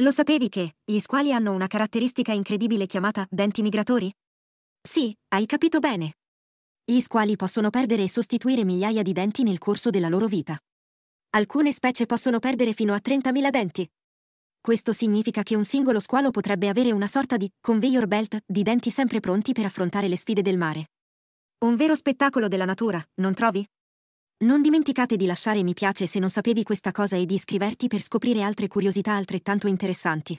Lo sapevi che gli squali hanno una caratteristica incredibile chiamata denti migratori? Sì, hai capito bene. Gli squali possono perdere e sostituire migliaia di denti nel corso della loro vita. Alcune specie possono perdere fino a 30.000 denti. Questo significa che un singolo squalo potrebbe avere una sorta di conveyor belt di denti sempre pronti per affrontare le sfide del mare. Un vero spettacolo della natura, non trovi? Non dimenticate di lasciare mi piace se non sapevi questa cosa e di iscriverti per scoprire altre curiosità altrettanto interessanti.